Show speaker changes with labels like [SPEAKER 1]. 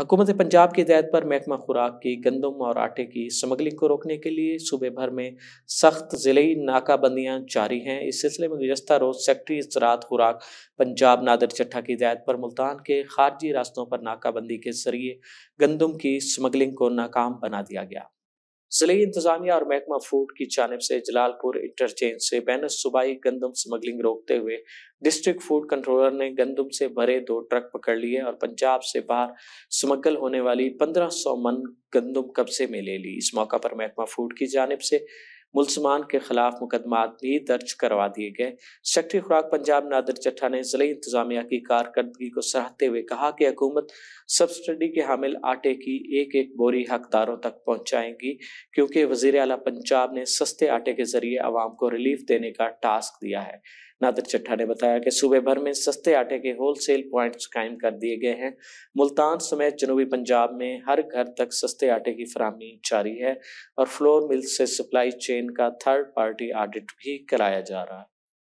[SPEAKER 1] हुकूमत पंजाब की हिदायत पर महकमा खुराक की गंदम और आटे की स्मगलिंग को रोकने के लिए सूबे भर में सख्त ज़िली नाकाबंदियाँ जारी हैं इस सिलसिले में गुजशत रोज़ सेक्रटरी ज़रात खुराक पंजाब नादर चट्ठा की हिदायत पर मुल्तान के खारजी रास्तों पर नाकाबंदी के जरिए गंदम की स्मगलिंग को नाकाम बना दिया गया जिले इंतजामिया और महकमा फूड की जानब से जलालपुर इंटरचेंज से बैन सूबाई गंदम स्मगलिंग रोकते हुए डिस्ट्रिक्ट फूड कंट्रोलर ने गंदम से भरे दो ट्रक पकड़ लिए और पंजाब से बाहर स्मगल होने वाली 1500 मन गंदम कब्जे में ले ली इस मौका पर महकमा फूड की जानब से मुलजमान के खिलाफ मुकदमा भी दर्ज करवा दिए गए सेक्रेटरी खुराक पंजाब नादर चट्ठा ने जिले इंतजामिया की कारकर्दगी को सराहते हुए कहा कि हकूमत सब्सिडी के हामिल आटे की एक एक बोरी हकदारों तक पहुंचाएंगी क्योंकि वजीर अला पंजाब ने सस्ते आटे के जरिए आवाम को रिलीफ देने का टास्क दिया है नादर चट्ठा ने बताया कि सूबे भर में सस्ते आटे के होलसेल पॉइंट्स कायम कर दिए गए हैं मुल्तान समेत जनूबी पंजाब में हर घर तक सस्ते आटे की फरहमी जारी है और फ्लोर मिल से सप्लाई चेन इनका थर्ड पार्टी ऑडिट भी कराया जा रहा है